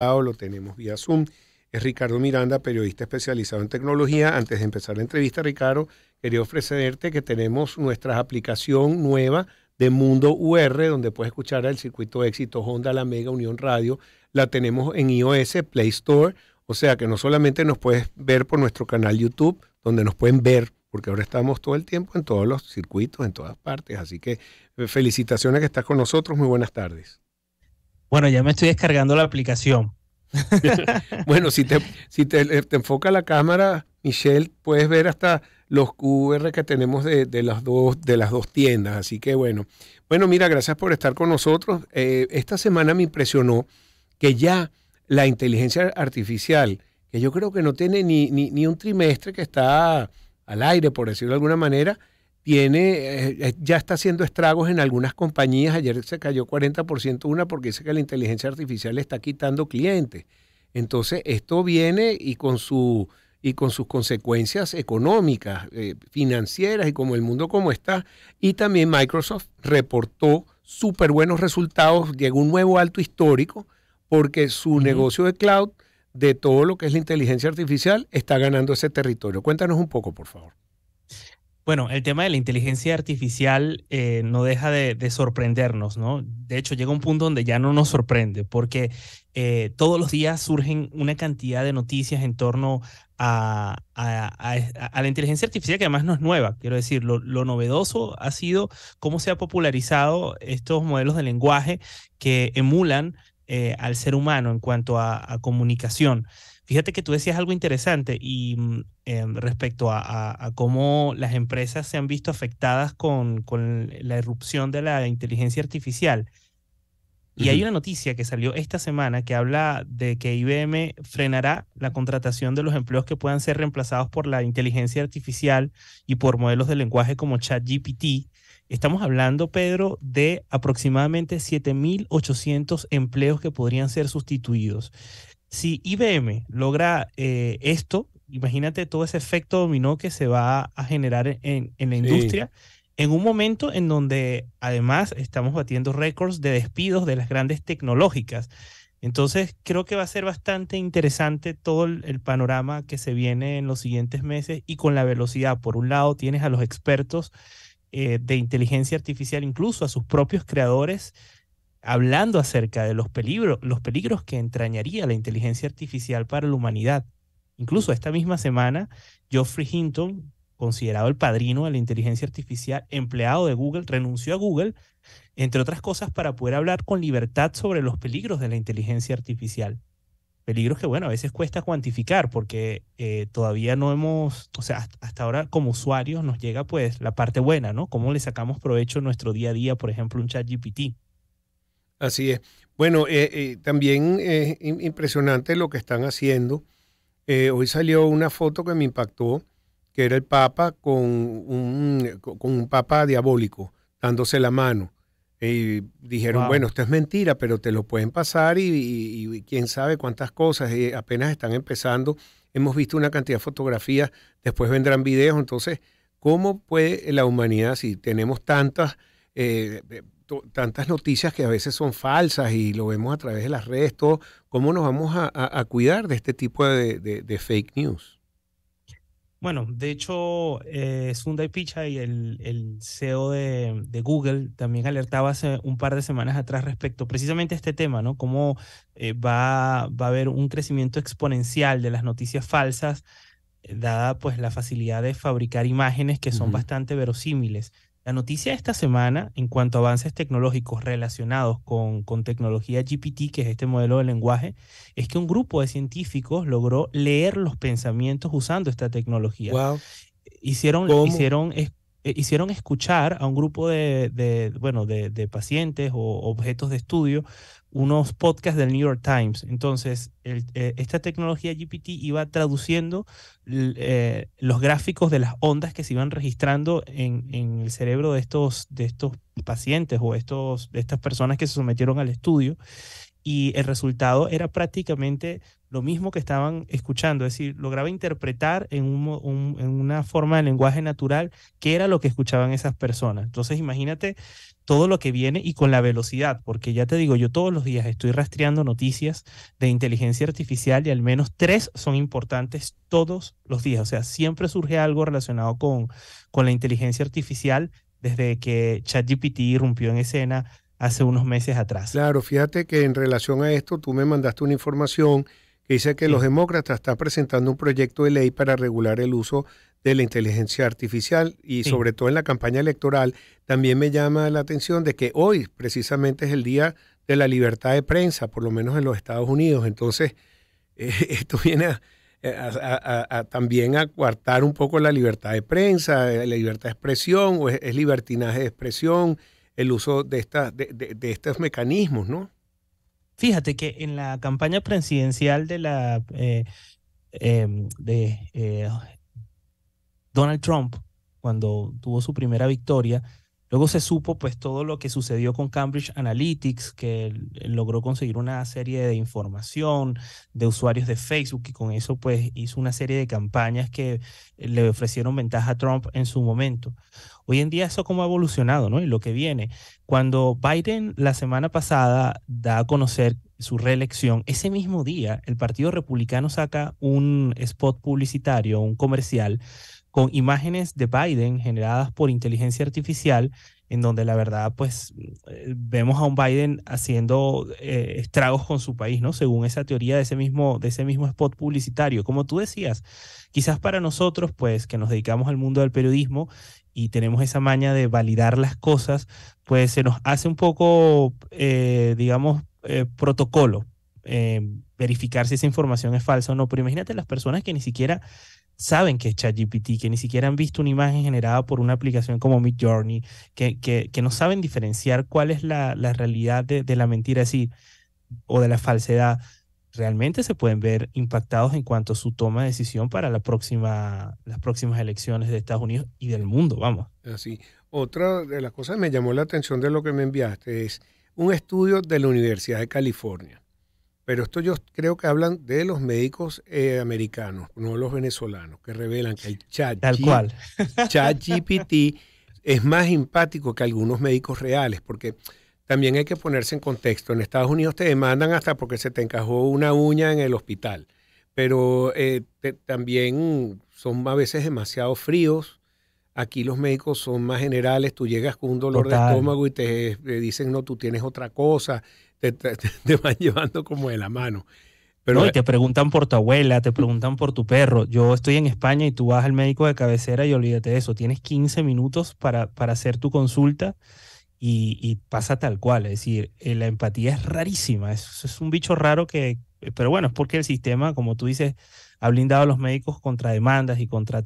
lo tenemos vía Zoom. Es Ricardo Miranda, periodista especializado en tecnología. Antes de empezar la entrevista, Ricardo, quería ofrecerte que tenemos nuestra aplicación nueva de Mundo UR, donde puedes escuchar el circuito de éxito Honda, la Mega Unión Radio. La tenemos en iOS, Play Store. O sea que no solamente nos puedes ver por nuestro canal YouTube, donde nos pueden ver, porque ahora estamos todo el tiempo en todos los circuitos, en todas partes. Así que eh, felicitaciones que estás con nosotros. Muy buenas tardes. Bueno, ya me estoy descargando la aplicación. bueno, si, te, si eh, te, enfoca la cámara, Michelle, puedes ver hasta los QR que tenemos de, de, las dos, de las dos tiendas. Así que bueno. Bueno, mira, gracias por estar con nosotros. Eh, esta semana me impresionó que ya la inteligencia artificial, que yo creo que no tiene ni, ni, ni un trimestre que está al aire, por decirlo de alguna manera, eh, eh, ya está haciendo estragos en algunas compañías. Ayer se cayó 40% una porque dice que la inteligencia artificial le está quitando clientes. Entonces, esto viene y con su y con sus consecuencias económicas, eh, financieras y como el mundo como está. Y también Microsoft reportó súper buenos resultados, llegó un nuevo alto histórico porque su negocio de cloud, de todo lo que es la inteligencia artificial, está ganando ese territorio. Cuéntanos un poco, por favor. Bueno, el tema de la inteligencia artificial eh, no deja de, sorprendernos, ¿no? De hecho, llega un punto donde ya no nos sorprende, porque eh, todos los días surgen una cantidad de noticias en torno a, la inteligencia artificial, que además no es nueva. Quiero decir, lo, novedoso ha sido cómo se ha popularizado estos modelos de lenguaje que emulan eh, al ser humano en cuanto a, comunicación. Fíjate que tú decías algo interesante y mm, em, respecto a, cómo las empresas se han visto afectadas con, la erupción de la inteligencia artificial. Y hay una noticia que salió esta semana que habla de que IBM frenará la contratación de los empleos que puedan ser reemplazados por la inteligencia artificial y por modelos de lenguaje como ChatGPT. Estamos hablando, Pedro, de aproximadamente 7.800 empleos que podrían ser sustituidos si IBM logra eh, esto, imagínate todo ese efecto dominó que se va a generar en, la industria. En un momento en donde además estamos batiendo récords de despidos de las grandes tecnológicas. Entonces, creo que va a ser bastante interesante todo el, panorama que se viene en los siguientes meses y con la velocidad. Por un lado, tienes a los expertos eh, de inteligencia artificial, incluso a sus propios creadores, hablando acerca de los peligros, los peligros que entrañaría la inteligencia artificial para la humanidad. Incluso esta misma semana, Geoffrey Hinton, considerado el padrino de la inteligencia artificial, empleado de Google, renunció a Google, entre otras cosas, para poder hablar con libertad sobre los peligros de la inteligencia artificial. Peligros que, bueno, a veces cuesta cuantificar porque eh, todavía no hemos, o sea, hasta ahora como usuarios nos llega pues la parte buena, ¿no? ¿Cómo le sacamos provecho en nuestro día a día, por ejemplo, un chat GPT? Así es. Bueno, eh, eh, también es impresionante lo que están haciendo. Eh, hoy salió una foto que me impactó, que era el Papa con un, Papa diabólico, dándose la mano. Y dijeron, bueno, esto es mentira, pero te lo pueden pasar y, quién sabe cuántas cosas. apenas están empezando. Hemos visto una cantidad de fotografías, después vendrán videos. Entonces, ¿cómo puede la humanidad, si tenemos tantas tantas noticias que a veces son falsas y lo vemos a través de las redes, ¿cómo nos vamos a, cuidar de este tipo de, fake news? Bueno, de hecho, eh, Sundar Pichai, el, el CEO de, Google, también alertaba hace un par de semanas atrás respecto precisamente a este tema, ¿no? Cómo eh, va, a haber un crecimiento exponencial de las noticias falsas, eh, dada pues la facilidad de fabricar imágenes que son bastante verosímiles. La noticia de esta semana en cuanto a avances tecnológicos relacionados con, con, tecnología GPT, que es este modelo de lenguaje, es que un grupo de científicos logró leer los pensamientos usando esta tecnología. Hicieron, hicieron, eh, hicieron, escuchar a un grupo de, bueno, de, de pacientes o objetos de estudio unos podcasts del New York Times. Entonces, eh, esta tecnología GPT iba traduciendo eh, los gráficos de las ondas que se iban registrando en, el cerebro de estos, de estos pacientes o estos, de estas personas que se sometieron al estudio. Y el resultado era prácticamente lo mismo que estaban escuchando, es decir, lograba interpretar en, en una forma de lenguaje natural qué era lo que escuchaban esas personas. Entonces, imagínate todo lo que viene y con la velocidad, porque ya te digo, yo todos los días estoy rastreando noticias de inteligencia artificial y al menos tres son importantes todos los días. O sea, siempre surge algo relacionado con, con la inteligencia artificial desde que ChatGPT irrumpió en escena hace unos meses atrás. Claro, fíjate que en relación a esto tú me mandaste una información que dice que los demócratas están presentando un proyecto de ley para regular el uso de la inteligencia artificial y sobre todo en la campaña electoral, también me llama la atención de que hoy precisamente es el día de la libertad de prensa, por lo menos en los Estados Unidos. Entonces, eh, esto viene eh, también a coartar un poco la libertad de prensa, eh, la libertad de expresión, o es, libertinaje de expresión, el uso de, esta, de, de, estos mecanismos, ¿no? Fíjate que en la campaña presidencial de la em, de Donald Trump, cuando tuvo su primera victoria, Luego se supo pues todo lo que sucedió con Cambridge Analytics, que logró conseguir una serie de información de usuarios de Facebook y con eso pues hizo una serie de campañas que eh, le ofrecieron ventaja a Trump en su momento. Hoy en día eso cómo ha evolucionado, ¿no? Y lo que viene. Cuando Biden la semana pasada da a conocer su reelección, ese mismo día el Partido Republicano saca un spot publicitario, un comercial con imágenes de Biden generadas por inteligencia artificial, en donde la verdad, pues eh, vemos a un Biden haciendo eh, estragos con su país, ¿no? Según esa teoría de ese, mismo, de ese mismo spot publicitario. Como tú decías, quizás para nosotros, pues que nos dedicamos al mundo del periodismo y tenemos esa maña de validar las cosas, pues se nos hace un poco, eh, digamos, protocolo. verificar si esa información es falsa o no, pero imagínate las personas que ni siquiera saben que es ChatGPT, que ni siquiera han visto una imagen generada por una aplicación como Midjourney, que, que, que no saben diferenciar cuál es la, realidad de, la mentira así o de la falsedad, realmente se pueden ver impactados en cuanto a su toma de decisión para la próxima, las próximas elecciones de Estados Unidos y del mundo, vamos. Así. Otra de las cosas que me llamó la atención de lo que me enviaste es un estudio de la Universidad de California pero esto yo creo que hablan de los médicos eh, americanos, no los venezolanos, que revelan que el chat, GPT es más empático que algunos médicos reales, porque también hay que ponerse en contexto. En Estados Unidos te demandan hasta porque se te encajó una uña en el hospital, pero eh, también son a veces demasiado fríos, Aquí los médicos son más generales, tú llegas con un dolor de estómago y te, dicen, no, tú tienes otra cosa, te, van llevando como de la mano. Pero, no, y eh te preguntan por tu abuela, te preguntan por tu perro. Yo estoy en España y tú vas al médico de cabecera y olvídate de eso. Tienes 15 minutos para, para hacer tu consulta y, pasa tal cual. Es decir, eh, la empatía es rarísima. Es, un bicho raro que, eh, pero bueno, es porque el sistema, como tú dices, ha blindado a los médicos contra demandas y contra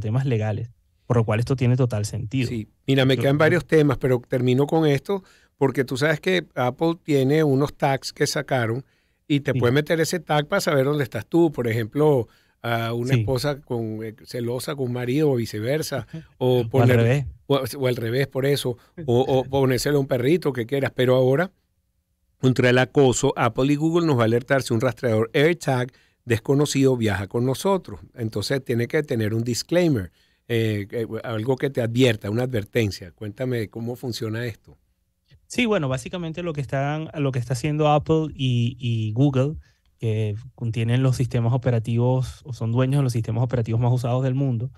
temas legales. Por lo cual esto tiene total sentido. Sí, mira, me quedan varios temas, pero termino con esto porque tú sabes que Apple tiene unos tags que sacaron y te puede meter ese tag para saber dónde estás tú. Por ejemplo, a una esposa con, eh, celosa con un marido o viceversa. O, o al revés. por eso. O, o ponérselo a un perrito que quieras. Pero ahora, contra el acoso, Apple y Google nos va a alertar si un rastreador AirTag desconocido viaja con nosotros. Entonces tiene que tener un disclaimer. Eh, eh, algo que te advierta, una advertencia. Cuéntame cómo funciona esto. Sí, bueno, básicamente lo que están, lo que está haciendo Apple y, Google, que contienen los sistemas operativos o son dueños de los sistemas operativos más usados del mundo,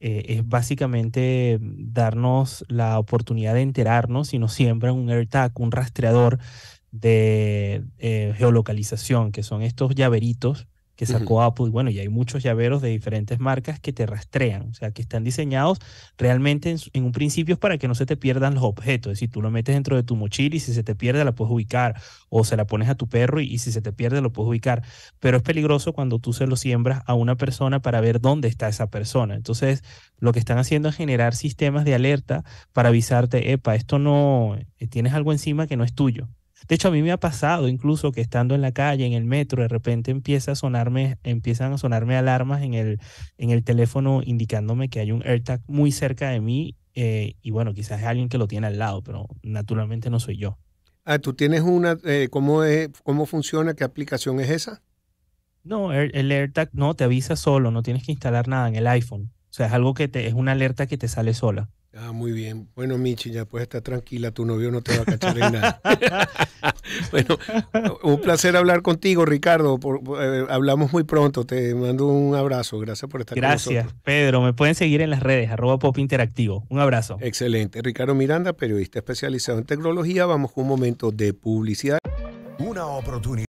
eh, es básicamente darnos la oportunidad de enterarnos si nos siembran un AirTag, un rastreador de geolocalización, que son estos llaveritos que sacó Apple, y Bueno, y hay muchos llaveros de diferentes marcas que te rastrean, o sea, que están diseñados realmente en, un principio para que no se te pierdan los objetos. Es decir, tú lo metes dentro de tu mochila y si se te pierde la puedes ubicar, o se la pones a tu perro y, y si se te pierde lo puedes ubicar. Pero es peligroso cuando tú se lo siembras a una persona para ver dónde está esa persona. Entonces, lo que están haciendo es generar sistemas de alerta para avisarte, epa, esto no, eh, tienes algo encima que no es tuyo. De hecho, a mí me ha pasado incluso que estando en la calle, en el metro, de repente empieza a sonarme, empiezan a sonarme alarmas en el, en el teléfono indicándome que hay un AirTag muy cerca de mí eh, y bueno, quizás es alguien que lo tiene al lado, pero naturalmente no soy yo. Ah, tú tienes una, eh, ¿cómo, es, ¿cómo funciona? ¿Qué aplicación es esa? No, el AirTag no te avisa solo, no tienes que instalar nada en el iPhone. O sea, es algo que te, es una alerta que te sale sola. Ah, muy bien. Bueno, Michi, ya puedes estar tranquila, tu novio no te va a cachar en nada. bueno, un placer hablar contigo, Ricardo. Eh, hablamos muy pronto, te mando un abrazo, gracias por estar gracias, con Gracias, Pedro. Me pueden seguir en las redes, arroba pop interactivo. Un abrazo. Excelente. Ricardo Miranda, periodista especializado en tecnología. Vamos con un momento de publicidad. Una oportunidad.